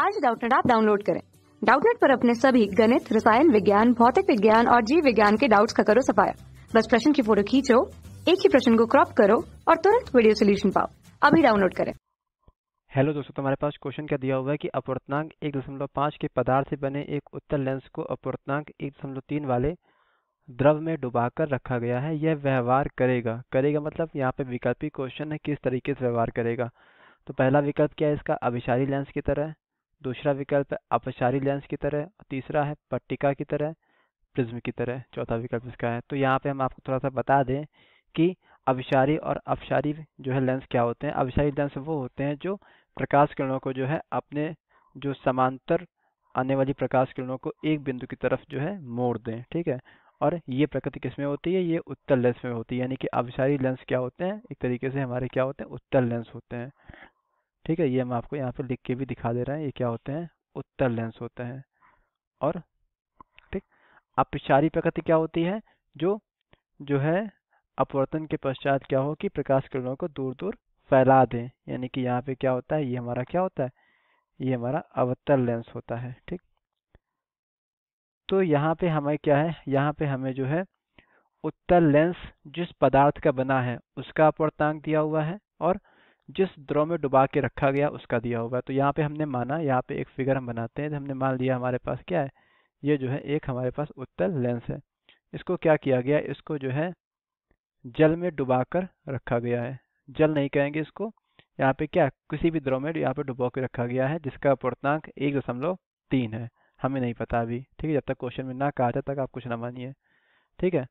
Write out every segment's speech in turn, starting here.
आज डाउटनेट आप डाउनलोड करें डाउटनेट पर अपने सभी गणित रसायन विज्ञान भौतिक विज्ञान और जीव विज्ञान के डाउट्स का करो सफाया बस प्रश्न की फोटो खींचो एक ही प्रश्न को क्रॉप करो और तुरंत वीडियो सोल्यूशन पाओ अभी डाउनलोड करें हेलो दोस्तों तुम्हारे पास क्वेश्चन क्या दिया हुआ है कि अपवर्तनांक एक दशमलव पाँच के पदार्थ से बने एक उत्तर लेंस को अपवर्तनांक एक दशमलव तीन वाले द्रव में डुबाकर रखा गया है यह व्यवहार करेगा करेगा मतलब यहाँ पे विकल्पी क्वेश्चन है किस तरीके से व्यवहार करेगा तो पहला विकल्प क्या है इसका अभिशारी लेंस की तरह दूसरा विकल्प है अपचारी लेंस की तरह तीसरा है पट्टिका की तरह प्रिज्म की तरह चौथा विकल्प इसका है तो यहाँ पे हम आपको थोड़ा सा बता दें कि अभिशारी और अपशारी जो है लेंस क्या होते हैं अभिशारी लेंस वो होते हैं जो प्रकाश किरणों को जो है अपने जो समांतर आने वाली प्रकाश किरणों को एक बिंदु की तरफ जो है मोड़ दें ठीक है और ये प्रकृति किस में होती है ये उत्तर लेंस में होती है यानी कि अभिशारी लेंस क्या होते हैं एक तरीके से हमारे क्या होते हैं उत्तर लेंस होते हैं ठीक है ये हम आपको यहाँ पे लिख के भी दिखा दे रहे हैं ये क्या होते हैं उत्तर लेंस होते हैं और ठीक अपचारी प्रकृति क्या होती है जो जो है अपवर्तन के पश्चात क्या हो कि प्रकाश किरणों को दूर दूर फैला दें यानी कि यहाँ पे क्या होता है ये हमारा क्या होता है ये हमारा अवतर लेंस होता है ठीक तो यहाँ पे हमें क्या है यहाँ पे हमें जो है उत्तर लेंस जिस पदार्थ का बना है उसका अपवर्तांक दिया हुआ है और जिस द्रव में डुबा के रखा गया उसका दिया होगा तो यहाँ पे हमने माना यहाँ पे एक फिगर हम बनाते हैं तो हमने मान लिया हमारे पास क्या है ये जो है एक हमारे पास उत्तल लेंस है इसको क्या किया गया इसको जो है जल में डुबा कर रखा गया है जल नहीं कहेंगे इसको यहाँ पे क्या किसी भी द्रव में यहाँ पे डुबा के रखा गया है जिसका पूर्णांक एक दशमलव तीन है हमें नहीं पता अभी ठीक है जब तक क्वेश्चन में ना कहा जाए तक आप कुछ ना मानिए ठीक है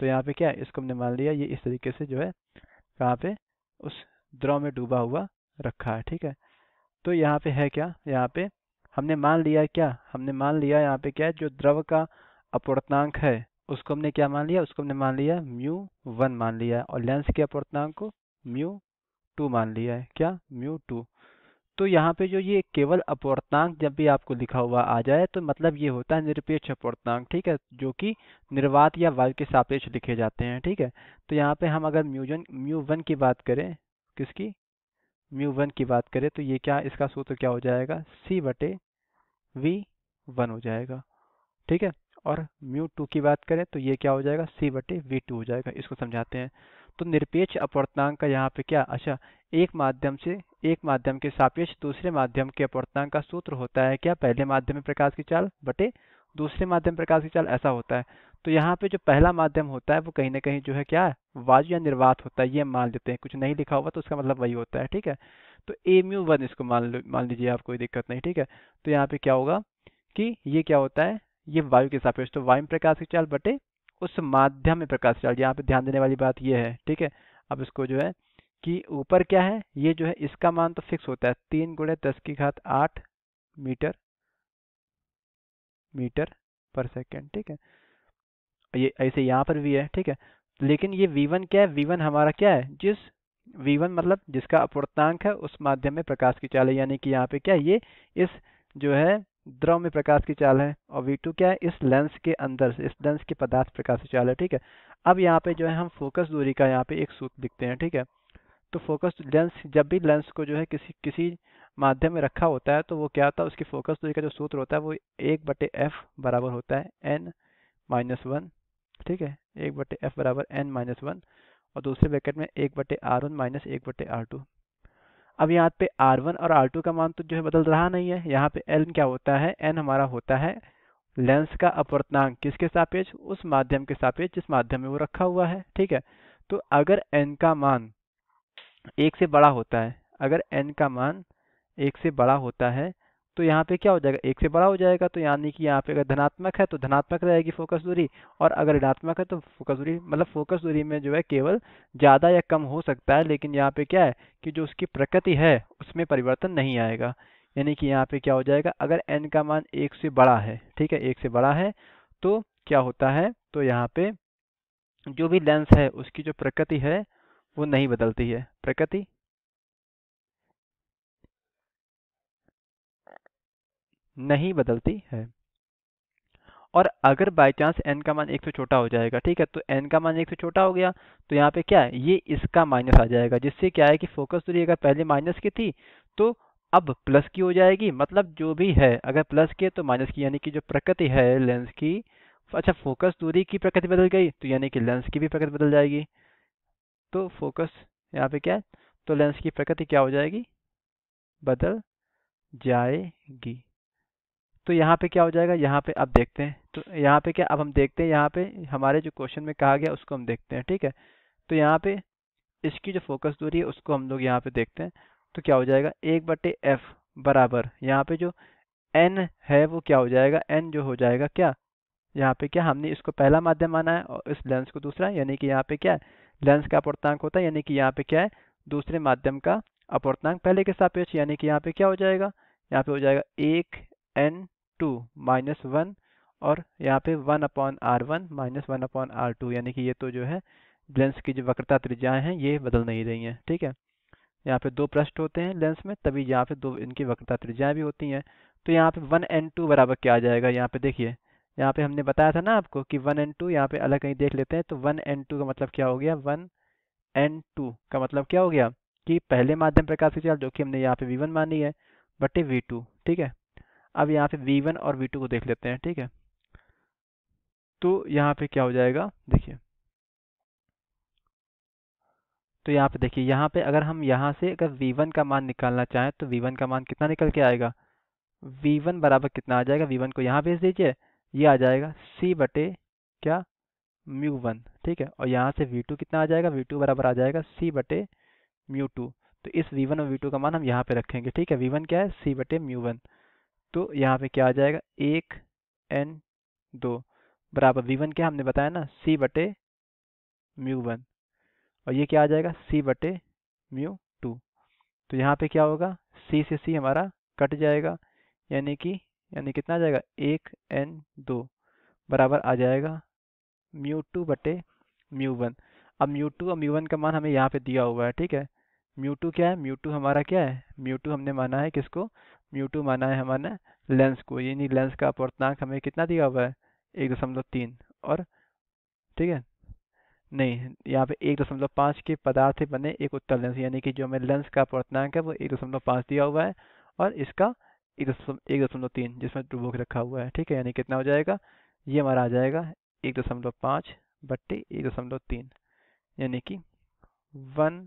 तो यहाँ पे क्या है इसको हमने मान लिया ये इस तरीके से जो है कहाँ पे उस द्रव में डूबा हुआ रखा है ठीक है तो यहाँ पे है क्या यहाँ पे हमने मान लिया क्या हमने मान लिया यहाँ पे क्या है जो द्रव का अपवर्तनांक है उसको हमने क्या मान लिया उसको हमने मान लिया म्यू वन मान लिया और लेंस के अपवर्तनांक को म्यू टू मान लिया है क्या म्यू टू तो यहाँ पे जो ये केवल अपवर्तनांक जब भी आपको लिखा हुआ आ जाए तो मतलब ये होता है निरपेक्ष अपवर्तनांक ठीक है जो कि निर्वात या वायु के सापेक्ष लिखे जाते हैं ठीक है तो यहाँ पे हम अगर म्यूजन म्यू वन की बात करें किसकी म्यू वन की बात करें तो ये क्या इसका सूत्र क्या हो जाएगा सी बटे वी वन हो जाएगा ठीक है और म्यू टू की बात करें तो ये क्या हो जाएगा सी बटे वी टू हो जाएगा इसको समझाते हैं तो निरपेक्ष अपवर्तनांक का यहाँ पे क्या अच्छा एक माध्यम से एक माध्यम के सापेक्ष दूसरे माध्यम के अपवर्तनांक का सूत्र होता है क्या पहले माध्यम में प्रकाश की चाल बटे दूसरे माध्यम प्रकाश की चाल ऐसा होता है तो यहाँ पे जो पहला माध्यम होता है वो कहीं ना कहीं जो है क्या वायु या निर्वात होता है ये मान लेते हैं कुछ नहीं लिखा हुआ तो उसका मतलब वही होता है ठीक है तो ए म्यू वन इसको मान मान लीजिए आप कोई दिक्कत नहीं ठीक है तो यहाँ पे क्या होगा कि ये क्या होता है ये वायु के सापेक्ष तो वायु में प्रकाश की चाल बटे उस माध्यम में प्रकाश की चाल यहाँ पे ध्यान देने वाली बात ये है ठीक है अब इसको जो है कि ऊपर क्या है ये जो है इसका मान तो फिक्स होता है तीन गुड़े दस की घात आठ मीटर मीटर पर सेकेंड ठीक है ये ऐसे यहाँ पर भी है ठीक है लेकिन ये V1 क्या है V1 हमारा क्या है जिस V1 मतलब जिसका अपूर्तांक है उस माध्यम में प्रकाश की चाल है यानी कि यहाँ पे क्या है ये इस जो है द्रव में प्रकाश की चाल है और टू क्या है इस लेंस के अंदर इस लेंस के पदार्थ प्रकाश की चाल है ठीक है अब यहाँ पे जो है हम फोकस दूरी का यहाँ पे एक सूत्र लिखते हैं ठीक है तो फोकस लेंस जब भी लेंस को जो है किसी किसी माध्यम में रखा होता है तो वो क्या होता है उसकी फोकस दूरी का जो सूत्र होता है वो एक बटे एफ बराबर होता है एन माइनस वन ठीक है एक बटे एफ बराबर एन माइनस वन और दूसरे ब्रैकेट में एक बटे आर वन माइनस एक बटे आर टू अब यहाँ पे आर वन और आर टू का मान तो जो है बदल रहा नहीं है यहाँ पे एल क्या होता है एन हमारा होता है लेंस का अपवर्तनांक किसके सापेक्ष उस माध्यम के सापेक्ष जिस माध्यम में वो रखा हुआ है ठीक है तो अगर एन का मान एक से बड़ा होता है अगर एन का मान एक से बड़ा होता है तो यहाँ पे क्या हो जाएगा एक से बड़ा हो जाएगा तो यानी कि यहाँ पे अगर धनात्मक है तो धनात्मक रहेगी फोकस दूरी और अगर ऋणात्मक है तो फोकस दूरी मतलब फोकस दूरी में जो है केवल ज़्यादा या कम हो सकता है लेकिन यहाँ पे क्या है कि जो उसकी प्रकृति है उसमें परिवर्तन नहीं आएगा यानी कि यहाँ पे क्या हो जाएगा अगर एन का मान एक से बड़ा है ठीक है एक से बड़ा है तो क्या होता है तो यहाँ पे जो भी लेंस है उसकी जो प्रकृति है वो नहीं बदलती है प्रकृति नहीं बदलती है और अगर बाई चांस एन का मान एक से छोटा हो जाएगा ठीक है तो एन का मान एक से छोटा हो गया तो यहाँ पे क्या है ये इसका माइनस आ जाएगा जिससे क्या है कि फोकस दूरी अगर पहले माइनस की थी तो अब प्लस की हो जाएगी मतलब जो भी है अगर प्लस की है तो माइनस की यानी कि जो प्रकृति है लेंस की अच्छा फोकस दूरी की प्रकृति बदल गई तो यानी कि लेंस की भी प्रकृति बदल जाएगी तो फोकस यहाँ पे क्या है तो लेंस की प्रकृति क्या हो जाएगी बदल जाएगी तो यहाँ पे क्या हो जाएगा यहाँ पे अब देखते हैं तो यहाँ पे क्या अब हम देखते हैं यहाँ पे हमारे जो क्वेश्चन में कहा गया उसको हम देखते हैं ठीक है तो यहाँ पे इसकी जो फोकस दूरी है उसको हम लोग यहाँ पे देखते हैं तो क्या हो जाएगा एक बटे एफ बराबर यहाँ पे जो एन है वो क्या हो जाएगा एन जो हो जाएगा क्या यहाँ पे क्या हमने इसको पहला माध्यम माना है और इस लेंस को दूसरा यानी कि यहाँ पे क्या है लेंस का अपवर्तनांक होता है यानी कि यहाँ पे क्या है दूसरे माध्यम का अपवर्तनांक पहले के सापेक्ष यानी कि यहाँ पे क्या हो जाएगा यहाँ पे हो जाएगा एक एन टू माइनस वन और यहाँ पे one upon R one minus one upon R two यानी कि ये तो जो है लेंस की जो वक्रता त्रिज्याएं हैं ये बदल नहीं रही हैं ठीक है यहाँ पे दो पृष्ठ होते हैं लेंस में तभी यहाँ पे दो इनकी वक्रता त्रिज्याएं भी होती हैं तो यहाँ पे वन एन टू बराबर क्या आ जाएगा यहाँ पे देखिए यहाँ पे हमने बताया था ना आपको कि वन एन टू यहाँ पे अलग कहीं देख लेते हैं तो वन एन टू का मतलब क्या हो गया वन एन टू का मतलब क्या हो गया कि पहले माध्यम प्रकाश की चाल जो कि हमने यहाँ पे वी वन मानी है बटे वी टू ठीक है अब यहाँ पे v1 और v2 को देख लेते हैं ठीक है तो यहाँ पे क्या हो जाएगा देखिए तो यहाँ पे देखिए यहाँ पे अगर हम यहाँ से अगर v1 का मान निकालना चाहें तो v1 का मान कितना निकल के आएगा v1 बराबर कितना आ जाएगा v1 को यहाँ भेज दीजिए ये आ जाएगा c बटे क्या म्यू वन ठीक है और यहाँ से v2 कितना आ जाएगा v2 बराबर आ जाएगा c बटे म्यू टू तो इस v1 और v2 का मान हम यहाँ पे रखेंगे ठीक है v1 क्या है c बटे म्यू वन तो यहाँ पे क्या आ जाएगा एक एन दो बराबर वी वन क्या हमने बताया ना सी बटे म्यू वन और ये क्या आ जाएगा सी बटे म्यू टू तो यहाँ पे क्या होगा सी से सी हमारा कट जाएगा यानी कि यानी कितना आ जाएगा एक एन दो बराबर आ जाएगा म्यू टू बटे म्यू वन अब म्यू टू और म्यू वन का मान हमें यहाँ पे दिया हुआ है ठीक है म्यू टू क्या है म्यू टू हमारा क्या है म्यू टू हमने माना है किसको म्यू टू माना है हमारे लेंस को यानी लेंस का अपवर्तनांक हमें कितना दिया हुआ है एक दशमलव तीन और ठीक है नहीं यहाँ पे एक दशमलव पाँच के पदार्थ बने एक उत्तर लेंस यानी कि जो हमें लेंस का अपवर्तनांक है वो एक दशमलव पाँच दिया हुआ है और इसका एक दशमलव एक दशमलव तीन जिसमें डुबो रखा हुआ है ठीक है यानी कितना हो जाएगा ये हमारा आ जाएगा एक दशमलव पाँच बट्टे एक दशमलव तीन यानी कि वन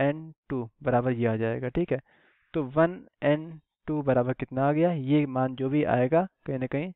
एन टू बराबर ये आ जाएगा ठीक है तो वन एन टू बराबर कितना आ गया ये मान जो भी आएगा कहीं ना कहीं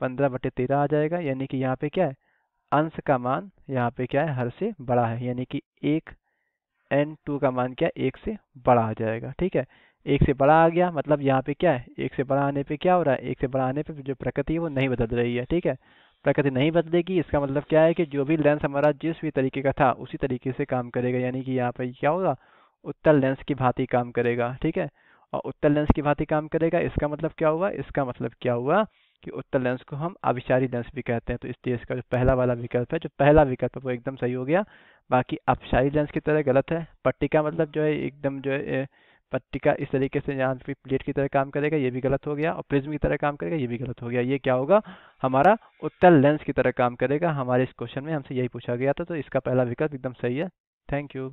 पंद्रह बटे तेरह आ जाएगा यानी कि यहाँ पे क्या है अंश का मान यहाँ पे क्या है हर से बड़ा है यानी कि एक एन टू का मान क्या है एक से बड़ा आ जाएगा ठीक है एक से बड़ा आ गया मतलब यहाँ पे क्या है एक से बड़ा आने पे क्या हो रहा है एक से बड़ा आने पे जो प्रकृति है वो नहीं बदल रही है ठीक है प्रकृति नहीं बदलेगी इसका मतलब क्या है कि जो भी लेंस हमारा जिस भी तरीके का था उसी तरीके से काम करेगा यानी कि यहाँ पर क्या होगा उत्तर लेंस की भांति काम करेगा ठीक है और उत्तल लेंस की भांति काम करेगा इसका मतलब क्या हुआ इसका मतलब क्या हुआ कि उत्तल लेंस को हम अविचारी लेंस भी कहते हैं तो इसलिए इसका जो पहला वाला विकल्प है जो पहला विकल्प है वो एकदम सही हो गया बाकी अपशारी लेंस की तरह गलत है पट्टिका मतलब जो है एकदम जो है पट्टिका इस तरीके से यहाँ पे प्लेट की तरह काम करेगा ये भी गलत हो गया और प्रिज्म की तरह काम करेगा ये भी गलत हो गया ये क्या होगा हमारा उत्तल लेंस की तरह काम करेगा हमारे इस क्वेश्चन में हमसे यही पूछा गया था तो इसका पहला विकल्प एकदम सही है थैंक यू